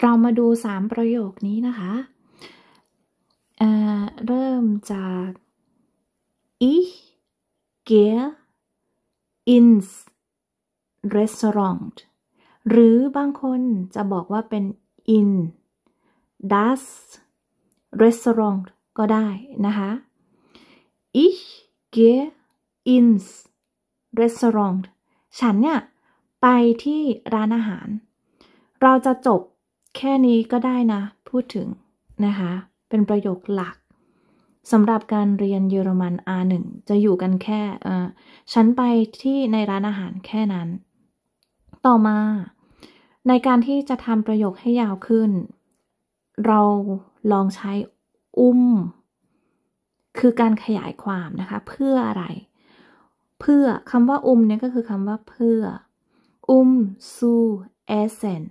เรามาดู 3 ประโยคนี้ นะคะเเริ่มจาก ich gehe ins Restaurant หรือบางคนจะบอกว่าเป็น in das Restaurant ก็ได้ นะคะ ich gehe ins Restaurant ฉันเนี่ย ไปที่ร้านอาหาร เราจะจบแค่นี้ก็ได้นะ พูดถึง นะคะ เป็นประโยคหลักสำหรับการเรียนเยอรมัน R1 จะอยู่กันแค่ฉันไปที่ในร้านอาหารแค่นั้น ต่อมา ในการที่จะทำประโยคให้ยาวขึ้น เราลองใช้อุ้มคือการขยายความนะคะเพื่ออะไรเพื่อคำว่าอุ้มเนี่ยก็คือคำว่าเพื่ออุ้มซูเอเซน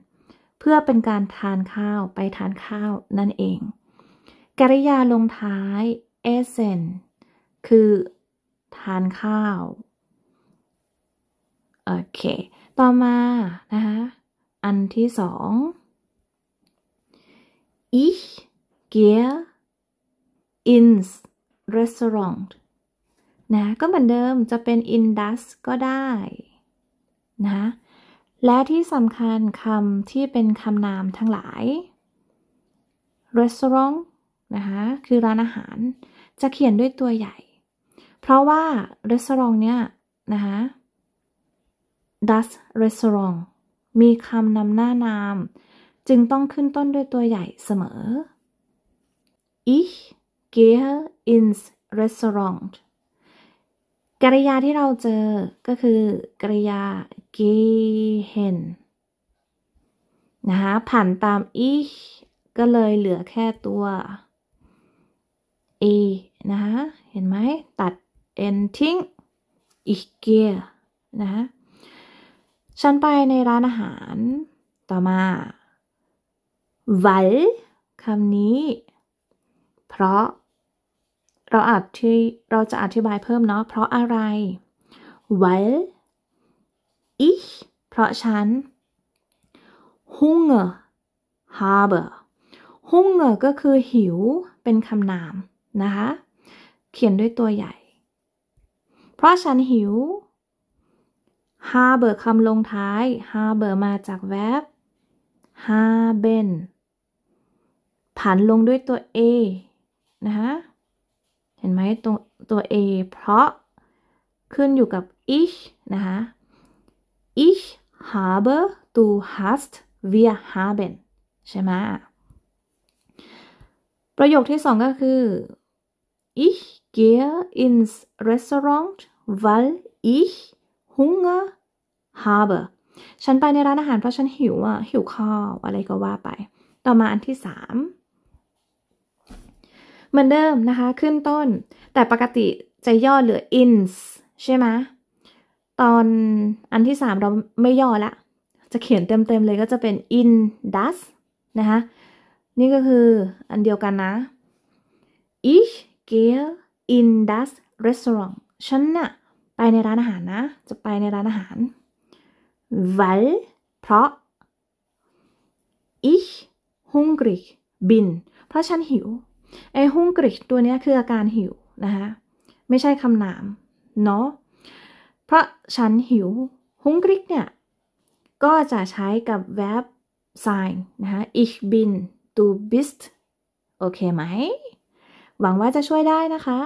เพื่อเป็นการทานข้าวไปทานข้าวนั่นเอง กริยาลงท้าย essen คือ ทานข้าว โอเค ต่อมา นะคะอันที่สอง ich gehe ins restaurant นะ ก็เหมือนเดิม จะเป็น in das ก็ได้นะและที่สำคัญคำที่เป็นคำนามทั้งหลาย restaurant นะคะคือร้านอาหารจะเขียนด้วยตัวใหญ่ เพราะว่า restaurant เนี่ยนะคะ das restaurant มีคำนำหน้านาม จึงต้องขึ้นต้นด้วยตัวใหญ่เสมอ ich gehe ins Restaurant กริยาที่เราเจอก็คือกริยา gehen นะคะผ่านตาม ich ก็เลยเหลือแค่ตัว e นะคะเห็นไหมตัด n ทิ้ง ich gehe นะคะฉันไปในร้านอาหารต่อมา weil คำนี้ เพราะเราอาจที่เราจะอธิบายเพิ่มเนาะ เพราะอะไร weil ich เพราะฉัน Hunger habe Hunger ก็คือหิว เป็นคำนามนะคะ เขียนด้วยตัวใหญ่ เพราะฉันหิว habe คำลงท้าย habe มาจาก verb haben ผันลงด้วยตัว a นะคะเห็นไหมตัวตัว a เพราะ ขึ้นอยู่กับ ich นะคะ ich habe du hast wir haben ใช่ไหม ประโยคที่สองก็คือ ich gehe ins Restaurant weil ich Hunger habe ฉันไปในร้านอาหารเพราะฉันหิวอ่ะหิวข้าวอะไรก็ว่าไป ต่อมาอันที่สามเหมือนเดิมนะคะ ขึ้นต้น แต่ปกติจะย่อเหลือ ins ใช่ไหม ตอนอันที่สามเราไม่ย่อละจะเขียนเต็มๆเลยก็จะเป็น in das นะคะ นี่ก็คืออันเดียวกันนะ ich gehe in das Restaurant ฉันน่ะ ไปในร้านอาหารนะ จะไปในร้านอาหาร weil เพราะ ich hungrig bin เพราะฉันหิวไอ้ฮุ่งกริชตัวนี้คืออาการหิวนะคะไม่ใช่คำนามเนาะเพราะฉันหิวฮุ่งกริชเนี่ย ก็จะใช้กับ verb sign นะคะ ich bin du bist โอเคไหม หวังว่าจะช่วยได้นะคะ